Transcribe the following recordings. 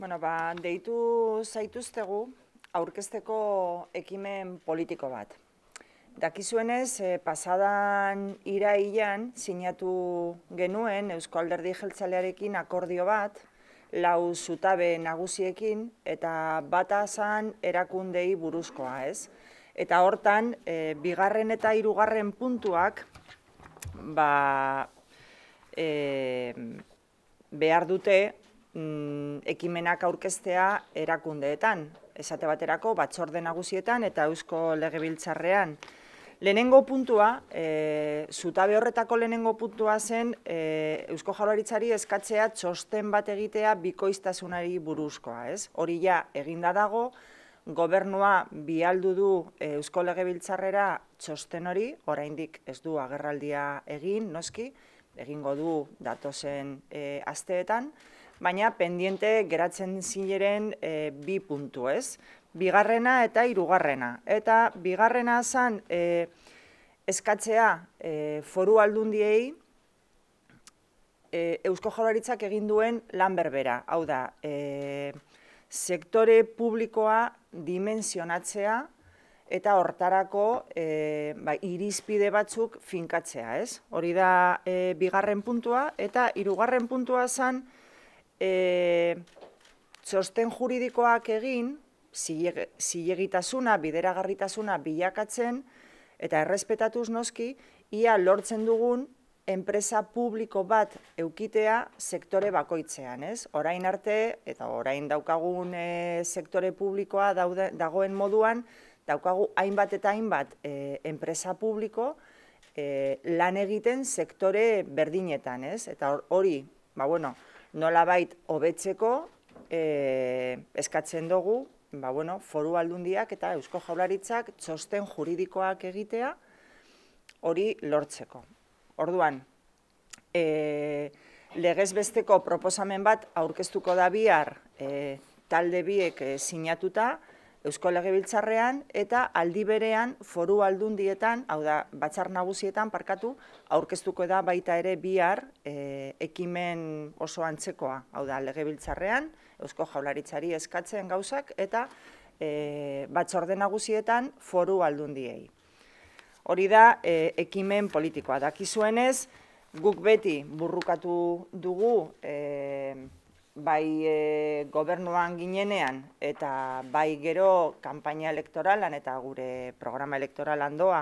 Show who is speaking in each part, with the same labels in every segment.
Speaker 1: Bueno, ba, deitu zaituztegu aurkezteko ekimen politiko bat. Dakizuenez, eh, pasadan iraian sinatu genuen Eusko Alderdi Jeltzalearekin akordio bat, lau zutabe nagusiekin eta bata zan erakundei buruzkoa, ez? Eta hortan, e, bigarren eta hirugarren puntuak ba, e, behar dute Mm, ekimenak aurkeztea erakundeetan. Esate baterako batzorde nagusietan eta eusko legebiltzarrean. Lehenengo puntua, e, zutabe horretako lehenengo puntua zen, e, eusko jaloritzari eskatzea txosten bat egitea bikoiztasunari buruzkoa. Ez? Hori ja, eginda dago, gobernua bialdu du eusko legebiltzarrera txosten hori, oraindik ez du agerraldia egin, noski, egingo du datozen e, asteetan baina pendiente geratzen zileren e, eh, bi puntu ez. Bigarrena eta hirugarrena. Eta bigarrena zen e, eh, eskatzea e, foru aldundiei e, Eusko Jauraritzak egin duen lan berbera. Hau da, e, sektore publikoa dimensionatzea eta hortarako e, ba, irizpide batzuk finkatzea, ez? Hori da e, bigarren puntua, eta hirugarren puntua zen, e, txosten juridikoak egin, zilegitasuna, bideragarritasuna bilakatzen, eta errespetatuz noski, ia lortzen dugun enpresa publiko bat eukitea sektore bakoitzean, ez? Orain arte, eta orain daukagun e, sektore publikoa daude, dagoen moduan, daukagu hainbat eta hainbat e, enpresa publiko e, lan egiten sektore berdinetan, ez? Eta hori, ba bueno, nolabait hobetzeko e, eskatzen dugu ba, bueno, foru aldundiak eta eusko jaularitzak txosten juridikoak egitea hori lortzeko. Orduan, e, legez besteko proposamen bat aurkeztuko da bihar e, talde biek sinatuta, Eusko Legebiltzarrean eta aldi berean foru aldundietan, hau da, batzar nagusietan parkatu, aurkeztuko da baita ere bihar e, ekimen oso antzekoa, hau da, Legebiltzarrean, Eusko Jaularitzari eskatzen gauzak eta e, batzorde nagusietan foru aldundiei. Hori da, eh, ekimen politikoa. Dakizuenez, guk beti burrukatu dugu e, bai e, gobernuan ginenean eta bai gero kanpaina elektoralan eta gure programa elektoralan doa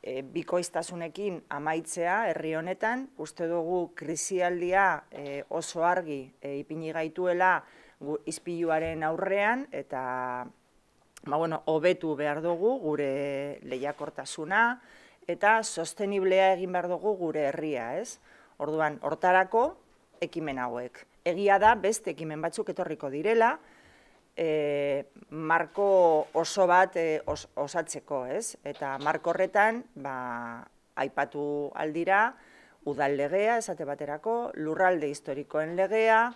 Speaker 1: e, bikoiztasunekin amaitzea herri honetan, uste dugu krisialdia e, oso argi e, ipini gaituela izpiluaren aurrean eta ba, bueno, hobetu behar dugu gure lehiakortasuna eta sosteniblea egin behar dugu gure herria, ez? Orduan, hortarako ekimen hauek egia da beste ekimen batzuk etorriko direla, e, marko oso bat e, osatzeko, ez? Eta marko horretan, ba, aipatu aldira, udal legea, esate baterako, lurralde historikoen legea,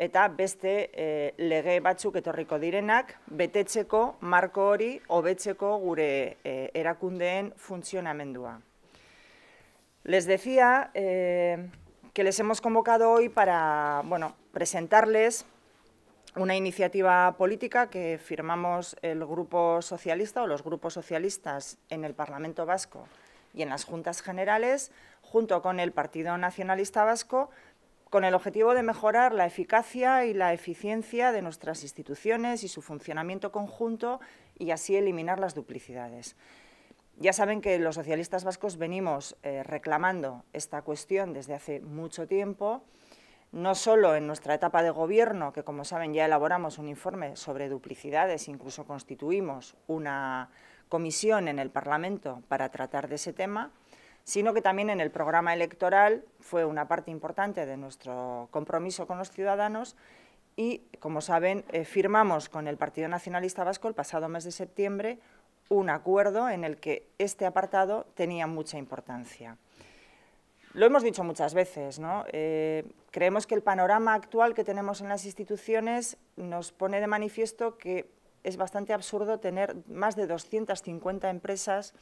Speaker 1: eta beste eh, lege batzuk etorriko direnak, betetzeko marko hori hobetzeko gure erakundeen funtzionamendua. Les decía, eh, que les hemos convocado hoy para presentarles una iniciativa política que firmamos el Grupo Socialista o los grupos socialistas en el Parlamento Vasco y en las Juntas Generales, junto con el Partido Nacionalista Vasco, con el objetivo de mejorar la eficacia y la eficiencia de nuestras instituciones y su funcionamiento conjunto y así eliminar las duplicidades. Ya saben que los socialistas vascos venimos eh, reclamando esta cuestión desde hace mucho tiempo, no solo en nuestra etapa de gobierno, que como saben ya elaboramos un informe sobre duplicidades, incluso constituimos una comisión en el Parlamento para tratar de ese tema, sino que también en el programa electoral fue una parte importante de nuestro compromiso con los ciudadanos y, como saben, eh, firmamos con el Partido Nacionalista Vasco el pasado mes de septiembre un acuerdo en el que este apartado tenía mucha importancia. Lo hemos dicho muchas veces, ¿no? Eh, creemos que el panorama actual que tenemos en las instituciones nos pone de manifiesto que es bastante absurdo tener más de 250 empresas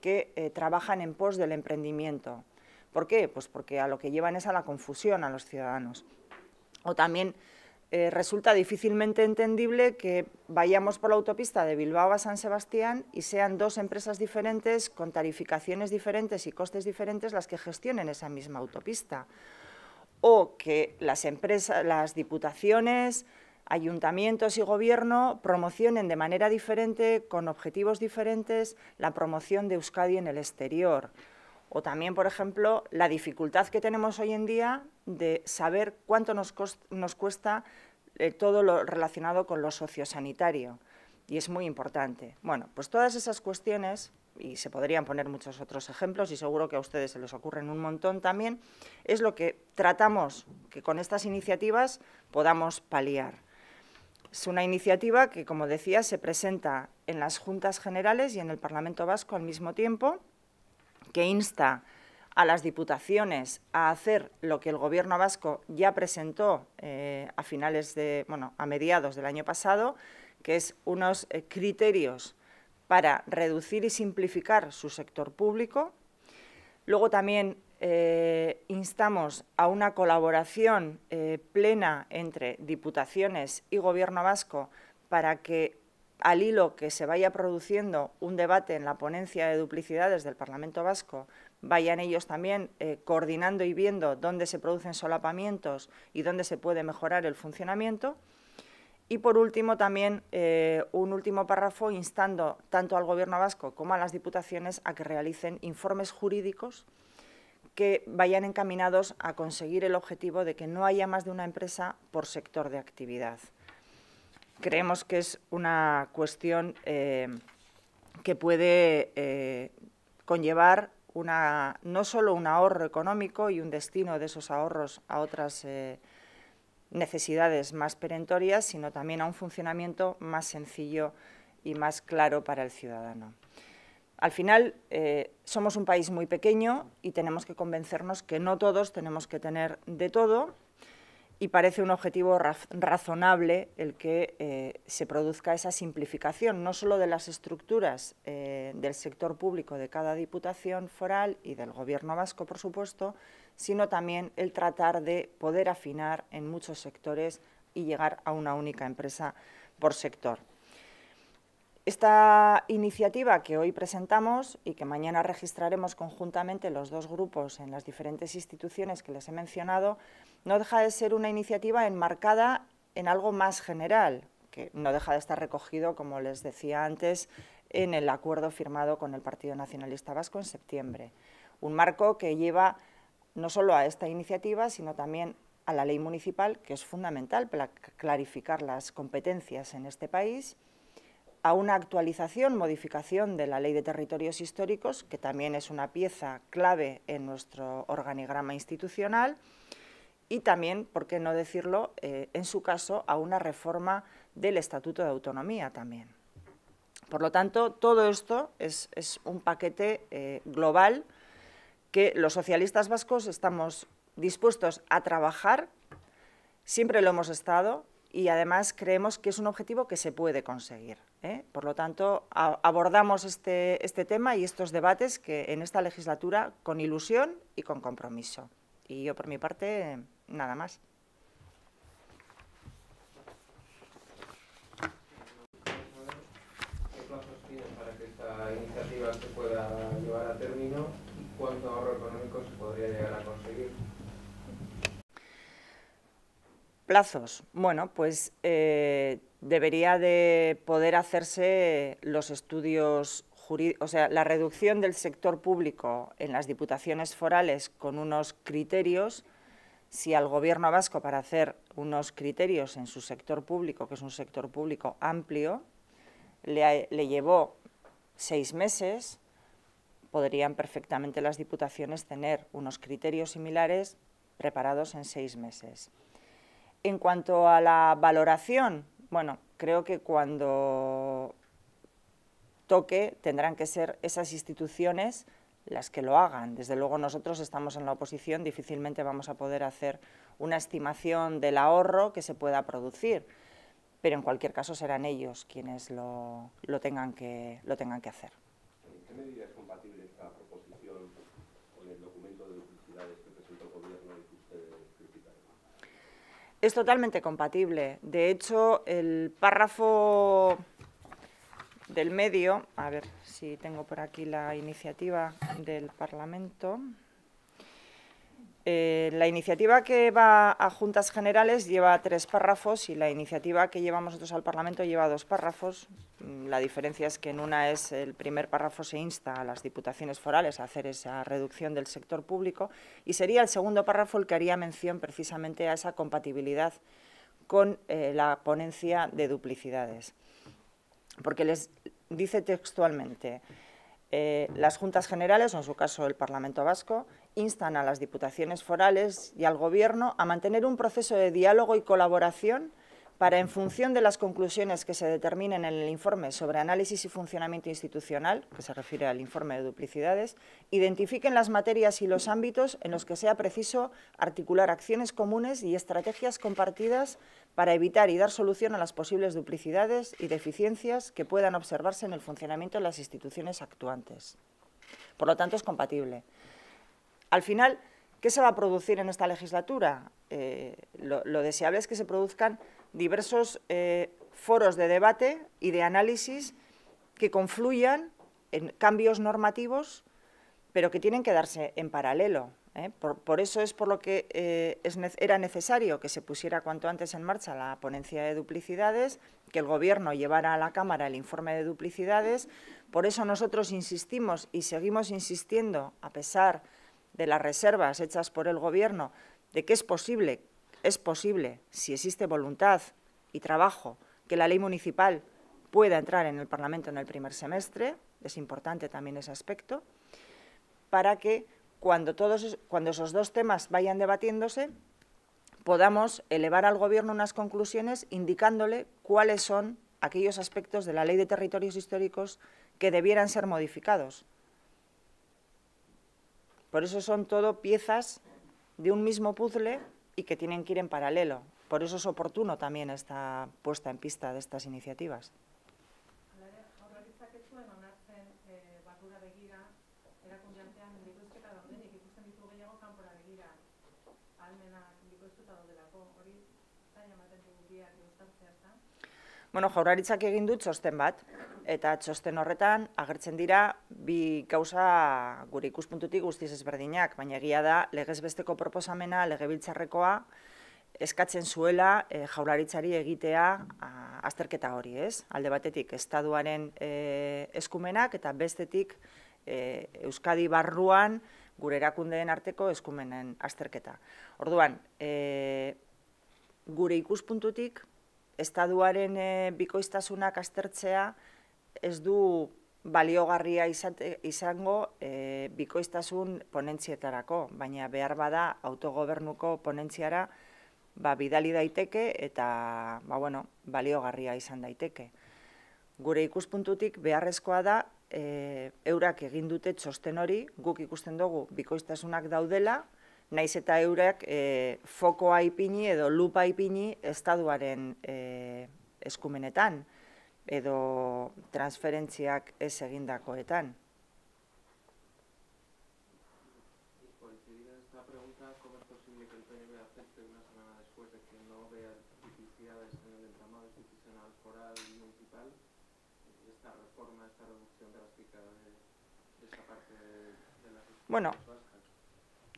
Speaker 1: que eh, trabajan en pos del emprendimiento. ¿Por qué? Pues porque a lo que llevan es a la confusión a los ciudadanos. O también eh, resulta difícilmente entendible que vayamos por la autopista de Bilbao a San Sebastián y sean dos empresas diferentes, con tarificaciones diferentes y costes diferentes, las que gestionen esa misma autopista. O que las, empresas, las diputaciones, ayuntamientos y gobierno promocionen de manera diferente, con objetivos diferentes, la promoción de Euskadi en el exterior. O también, por ejemplo, la dificultad que tenemos hoy en día de saber cuánto nos, cuesta eh, todo lo relacionado con lo sociosanitario. Y es muy importante. Bueno, pues todas esas cuestiones, y se podrían poner muchos otros ejemplos, y seguro que a ustedes se les ocurren un montón también, es lo que tratamos que con estas iniciativas podamos paliar. Es una iniciativa que, como decía, se presenta en las Juntas Generales y en el Parlamento Vasco al mismo tiempo, que insta a las diputaciones a hacer lo que el Gobierno vasco ya presentó eh, a finales de, bueno, a mediados del año pasado, que es unos eh, criterios para reducir y simplificar su sector público. Luego también eh, instamos a una colaboración plena entre diputaciones y Gobierno vasco para que al hilo que se vaya produciendo un debate en la ponencia de duplicidades del Parlamento Vasco, vayan ellos también eh, coordinando y viendo dónde se producen solapamientos y dónde se puede mejorar el funcionamiento. Y por último, también eh, un último párrafo instando tanto al Gobierno vasco como a las diputaciones a que realicen informes jurídicos que vayan encaminados a conseguir el objetivo de que no haya más de una empresa por sector de actividad creemos que es una cuestión eh, que puede eh, conllevar una, no solo un ahorro económico y un destino de esos ahorros a otras eh, necesidades más perentorias, sino también a un funcionamiento más sencillo y más claro para el ciudadano. Al final, somos un país muy pequeño y tenemos que convencernos que no todos tenemos que tener de todo y parece un objetivo razonable el que eh, se produzca esa simplificación, no solo de las estructuras eh, del sector público de cada diputación foral y del gobierno vasco, por supuesto, sino también el tratar de poder afinar en muchos sectores y llegar a una única empresa por sector. Esta iniciativa que hoy presentamos y que mañana registraremos conjuntamente los dos grupos en las diferentes instituciones que les he mencionado no deja de ser una iniciativa enmarcada en algo más general, que no deja de estar recogido, como les decía antes, en el acuerdo firmado con el Partido Nacionalista Vasco en septiembre. Un marco que lleva no solo a esta iniciativa, sino también a la ley municipal, que es fundamental para clarificar las competencias en este país, a una actualización, modificación de la Ley de Territorios Históricos, que también es una pieza clave en nuestro organigrama institucional, y también, por qué no decirlo, eh, en su caso, a una reforma del Estatuto de Autonomía también. Por lo tanto, todo esto es, un paquete eh, global que los socialistas vascos estamos dispuestos a trabajar, siempre lo hemos estado y además creemos que es un objetivo que se puede conseguir. ¿eh? Por lo tanto, abordamos este, este tema y estos debates que en esta legislatura con ilusión y con compromiso. Y yo por mi parte nada más. ¿Qué plazos tienen para que esta iniciativa se pueda llevar a término y cuánto ahorro económico se podría llegar a conseguir? Plazos. Bueno, pues eh, debería de poder hacerse los estudios jurídicos, o sea, la reducción del sector público en las diputaciones forales con unos criterios si al Gobierno vasco para hacer unos criterios en su sector público, que es un sector público amplio, le, llevó seis meses, podrían perfectamente las diputaciones tener unos criterios similares preparados en seis meses. En cuanto a la valoración, bueno, creo que cuando toque tendrán que ser esas instituciones las que lo hagan. Desde luego nosotros estamos en la oposición, difícilmente vamos a poder hacer una estimación del ahorro que se pueda producir, pero en cualquier caso serán ellos quienes lo, lo tengan, que, lo tengan que hacer. ¿Qué medida es compatible esta proposición con el documento de duplicidades que presentó el Gobierno y que ustedes Es totalmente compatible. De hecho, el párrafo del medio, a ver si tengo por aquí la iniciativa del Parlamento. Eh, la iniciativa que va a Juntas Generales lleva tres párrafos y la iniciativa que llevamos nosotros al Parlamento lleva dos párrafos. Mm, la diferencia es que en una es el primer párrafo se insta a las diputaciones forales a hacer esa reducción del sector público y sería el segundo párrafo el que haría mención precisamente a esa compatibilidad con eh, la ponencia de duplicidades porque les dice textualmente, eh, las juntas generales, o en su caso el Parlamento Vasco, instan a las diputaciones forales y al Gobierno a mantener un proceso de diálogo y colaboración para, en función de las conclusiones que se determinen en el informe sobre análisis y funcionamiento institucional, que se refiere al informe de duplicidades, identifiquen las materias y los ámbitos en los que sea preciso articular acciones comunes y estrategias compartidas para evitar y dar solución a las posibles duplicidades y deficiencias que puedan observarse en el funcionamiento de las instituciones actuantes. Por lo tanto, es compatible. Al final, ¿qué se va a producir en esta legislatura? Eh, lo, deseable es que se produzcan diversos eh, foros de debate y de análisis que confluyan en cambios normativos, pero que tienen que darse en paralelo. ¿eh? Por, eso es por lo que eh, era necesario que se pusiera cuanto antes en marcha la ponencia de duplicidades, que el Gobierno llevara a la Cámara el informe de duplicidades. Por eso nosotros insistimos y seguimos insistiendo, a pesar de las reservas hechas por el Gobierno, de que es posible, es posible, si existe voluntad y trabajo, que la ley municipal pueda entrar en el Parlamento en el primer semestre, es importante también ese aspecto, para que cuando, esos dos temas vayan debatiéndose, podamos elevar al Gobierno unas conclusiones indicándole cuáles son aquellos aspectos de la Ley de Territorios Históricos que debieran ser modificados. Por eso son todo piezas de un mismo puzzle y que tienen que ir en paralelo. Por eso es oportuno también esta puesta en pista de estas iniciativas. hori Bueno, jauraritzak egin dut txosten bat, eta txosten horretan agertzen dira bi gauza gure ikuspuntutik guztiz ezberdinak, baina egia da legezbesteko proposamena, legebiltzarrekoa eskatzen zuela e, eh, jauraritzari egitea a, azterketa hori, ez? Alde batetik, estaduaren eh, eskumenak eta bestetik eh, Euskadi barruan gure erakundeen arteko eskumenen azterketa. Orduan, e, gure ikuspuntutik, estaduaren e, bikoiztasunak aztertzea ez du baliogarria izate, izango e, bikoiztasun ponentzietarako, baina behar bada autogobernuko ponentziara ba, bidali daiteke eta ba, bueno, baliogarria izan daiteke. Gure ikuspuntutik beharrezkoa da e, eurak egin dute txosten hori, guk ikusten dugu bikoiztasunak daudela, naiz eta eurak e, fokoa ipini edo lupa ipini estaduaren e, eskumenetan edo transferentziak ez egindakoetan. Bueno,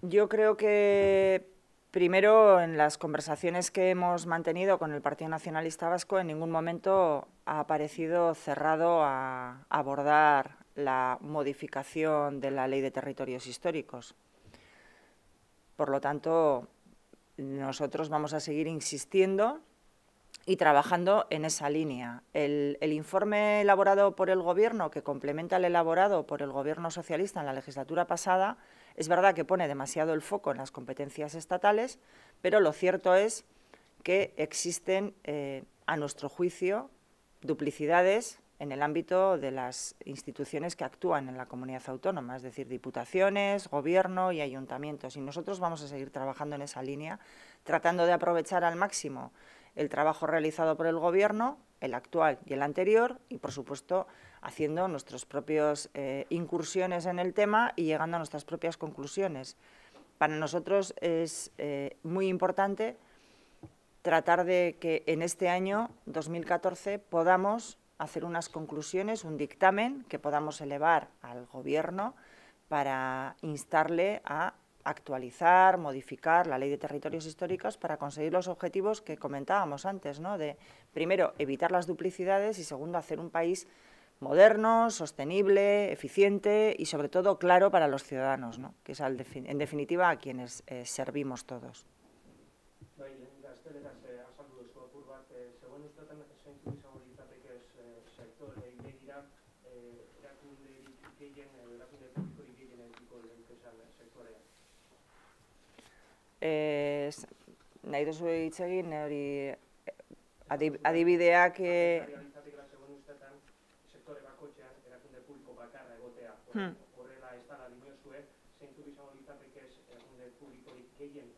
Speaker 1: yo creo que primero en las conversaciones que hemos mantenido con el Partido Nacionalista Vasco en ningún momento ha aparecido cerrado a abordar la modificación de la ley de territorios históricos. Por lo tanto, nosotros vamos a seguir insistiendo y trabajando en esa línea. El, informe elaborado por el Gobierno, que complementa el elaborado por el Gobierno socialista en la legislatura pasada, es verdad que pone demasiado el foco en las competencias estatales, pero lo cierto es que existen, eh, a nuestro juicio, duplicidades en el ámbito de las instituciones que actúan en la comunidad autónoma, es decir, diputaciones, gobierno y ayuntamientos. Y nosotros vamos a seguir trabajando en esa línea, tratando de aprovechar al máximo el trabajo realizado por el Gobierno, el actual y el anterior, y por supuesto haciendo nuestras propias eh, incursiones en el tema y llegando a nuestras propias conclusiones. Para nosotros es eh, muy importante tratar de que en este año 2014 podamos hacer unas conclusiones, un dictamen que podamos elevar al Gobierno para instarle a actualizar, modificar la ley de territorios históricos para conseguir los objetivos que comentábamos antes, ¿no? de primero evitar las duplicidades y segundo hacer un país moderno, sostenible, eficiente y sobre todo claro para los ciudadanos, ¿no? que es en definitiva a quienes eh, servimos todos. e, nahi duzu hitz egin hori adibideak e, eh, horrela hmm. ez publikoik gehien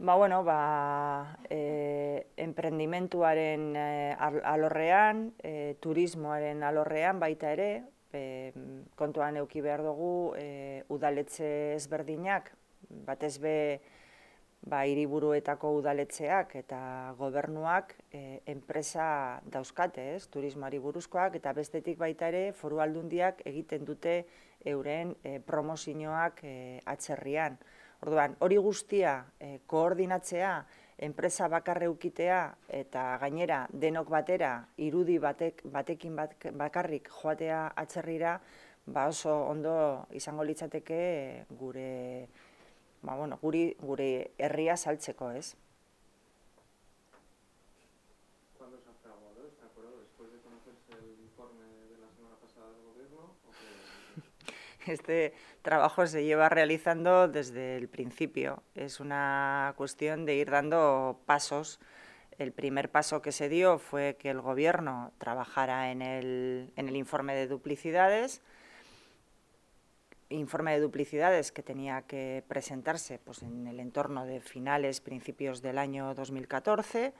Speaker 1: Ba, bueno, ba, e, emprendimentuaren eh, alorrean, e, turismoaren alorrean baita ere, e, kontuan euki behar dugu e, udaletze ezberdinak, batez be ba, hiriburuetako udaletxeak eta gobernuak e, enpresa dauzkate, ez, turismoari buruzkoak, eta bestetik baita ere foru aldundiak egiten dute euren e, promozinoak e, atzerrian. Orduan, hori guztia e, koordinatzea, enpresa bakarreukitea eta gainera denok batera irudi batek, batekin bakarrik joatea atzerrira, ba oso ondo izango litzateke gure ba, bueno, guri, semana herria saltzeko, Gobierno? este trabajo se lleva realizando desde el principio. Es una cuestión de ir dando pasos. El primer paso que se dio fue que el Gobierno trabajara en el, en el informe de duplicidades informe de duplicidades que tenía que presentarse pues, en el entorno de finales, principios del año 2014.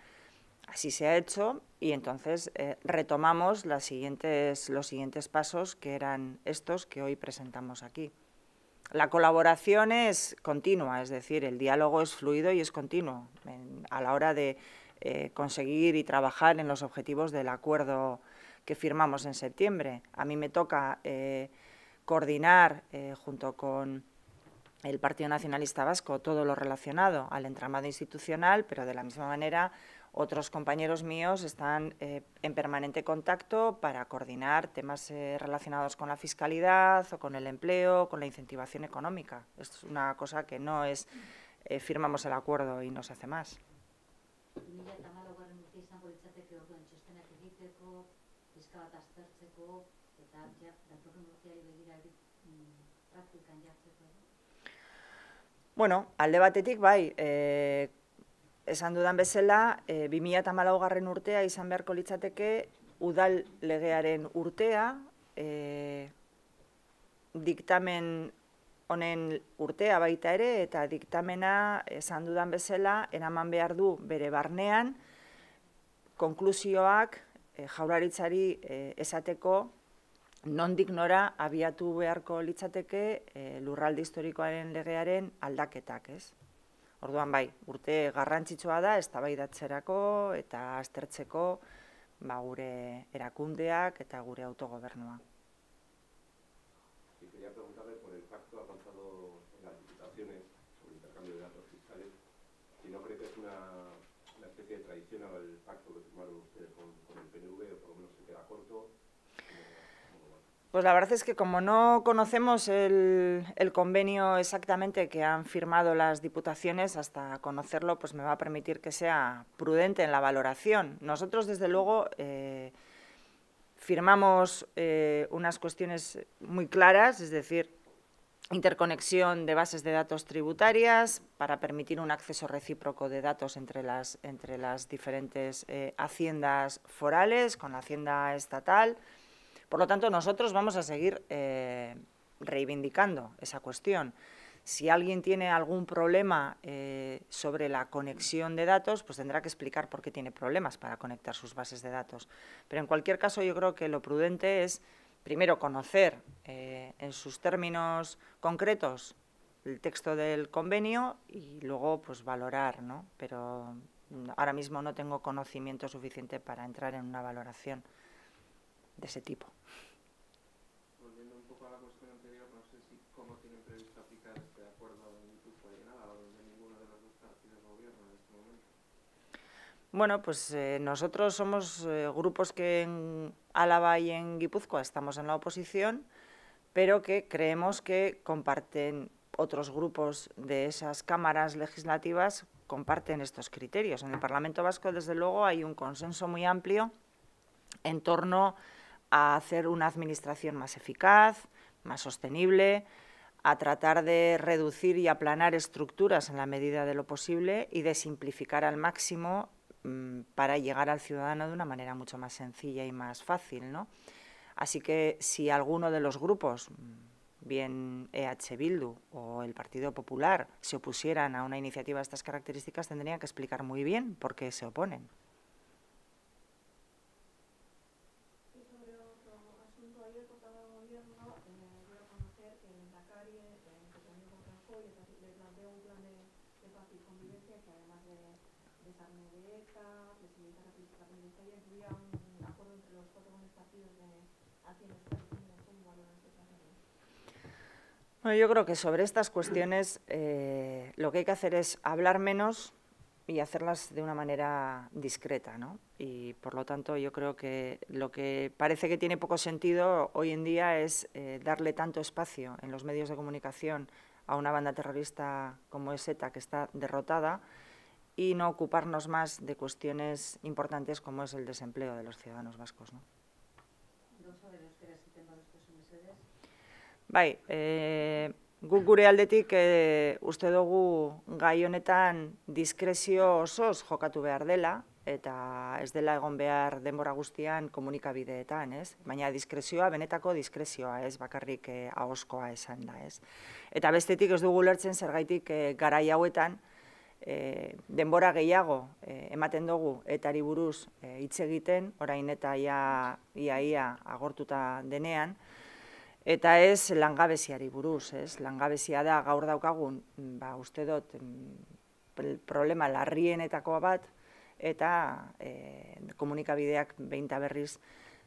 Speaker 1: Así se ha hecho y entonces eh, retomamos las siguientes, los siguientes pasos que eran estos que hoy presentamos aquí. La colaboración es continua, es decir, el diálogo es fluido y es continuo a la hora de eh, conseguir y trabajar en los objetivos del acuerdo que firmamos en septiembre. A mí me toca... Eh, coordinar eh, junto con el Partido Nacionalista Vasco todo lo relacionado al entramado institucional, pero de la misma manera otros compañeros míos están eh, en permanente contacto para coordinar temas eh, relacionados con la fiscalidad o con el empleo, con la incentivación económica. Esto es una cosa que no es firmamos el acuerdo y no se hace más. Bueno, alde batetik, bai, e, esan dudan bezala, e, 2008 garren urtea izan beharko litzateke, udal legearen urtea, e, diktamen honen urtea baita ere, eta diktamena esan dudan bezala, eraman behar du bere barnean, konklusioak e, eh, jauraritzari e, esateko nondik nora abiatu beharko litzateke e, lurralde historikoaren legearen aldaketak, ez? Orduan bai, urte garrantzitsua da eztabaidatzerako eta aztertzeko, ba gure erakundeak eta gure autogobernua. Si no cree que es una, una especie de tradición al, Pues la verdad es que como no conocemos el, convenio exactamente que han firmado las diputaciones, hasta conocerlo pues me va a permitir que sea prudente en la valoración. Nosotros, desde luego, eh, firmamos eh, unas cuestiones muy claras, es decir, interconexión de bases de datos tributarias para permitir un acceso recíproco de datos entre las, entre las diferentes eh, haciendas forales, con la hacienda estatal, por lo tanto, nosotros vamos a seguir eh, reivindicando esa cuestión. Si alguien tiene algún problema eh, sobre la conexión de datos, pues tendrá que explicar por qué tiene problemas para conectar sus bases de datos. Pero en cualquier caso, yo creo que lo prudente es, primero, conocer eh, en sus términos concretos el texto del convenio y luego, pues, valorar, ¿no? Pero ahora mismo no tengo conocimiento suficiente para entrar en una valoración de ese tipo. Bueno, pues eh, nosotros somos eh, grupos que en Álava y en Guipúzcoa estamos en la oposición, pero que creemos que comparten otros grupos de esas cámaras legislativas comparten estos criterios. En el Parlamento Vasco, desde luego, hay un consenso muy amplio en torno a hacer una administración más eficaz, más sostenible, a tratar de reducir y aplanar estructuras en la medida de lo posible y de simplificar al máximo mm, para llegar al ciudadano de una manera mucho más sencilla y más fácil. Así que si alguno de los grupos, mm, bien EH Bildu o el Partido Popular, se opusieran a una iniciativa de estas características, tendrían que explicar muy bien por qué se oponen. en la calle, en también con Rajoy, le planteó un plan de, de paz y convivencia que además de desarme de ETA, flexibilizar la penitenciaria, incluía un acuerdo entre los cuatro grandes partidos de aquí en España, ¿cómo valoran estas bueno, yo creo que sobre estas cuestiones eh, lo que hay que hacer es hablar menos, y hacerlas de una manera discreta, ¿no? Y por lo tanto yo creo que lo que parece que tiene poco sentido hoy en día es eh, darle tanto espacio en los medios de comunicación a una banda terrorista como es ETA que está derrotada y no ocuparnos más de cuestiones importantes como es el desempleo de los ciudadanos vascos, ¿no? Guk gure aldetik e, uste dugu gai honetan diskrezio osoz jokatu behar dela eta ez dela egon behar denbora guztian komunikabideetan, ez? Baina diskrezioa, benetako diskrezioa, ez? Bakarrik eh, ahoskoa esan da, ez? Eta bestetik ez dugu lertzen zergaitik eh, hauetan eh, denbora gehiago eh, ematen dugu etari buruz eh, hitz egiten, orain eta ia, ia agortuta denean, eta ez langabeziari buruz, ez? Langabezia da gaur daukagun, mm, ba, uste dut, mm, problema larrienetakoa bat, eta e, komunikabideak behin berriz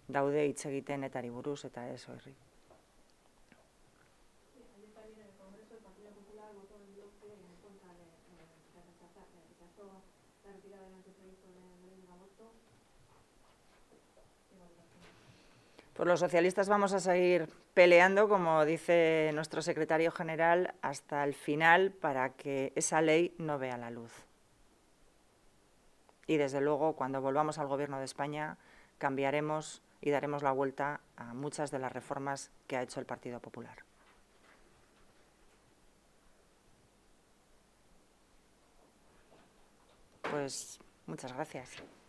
Speaker 1: daude hitz egiten eta buruz, eta ez horri. Pues los socialistas vamos a seguir peleando, como dice nuestro secretario general, hasta el final para que esa ley no vea la luz. Y desde luego, cuando volvamos al Gobierno de España, cambiaremos y daremos la vuelta a muchas de las reformas que ha hecho el Partido Popular. Pues muchas gracias.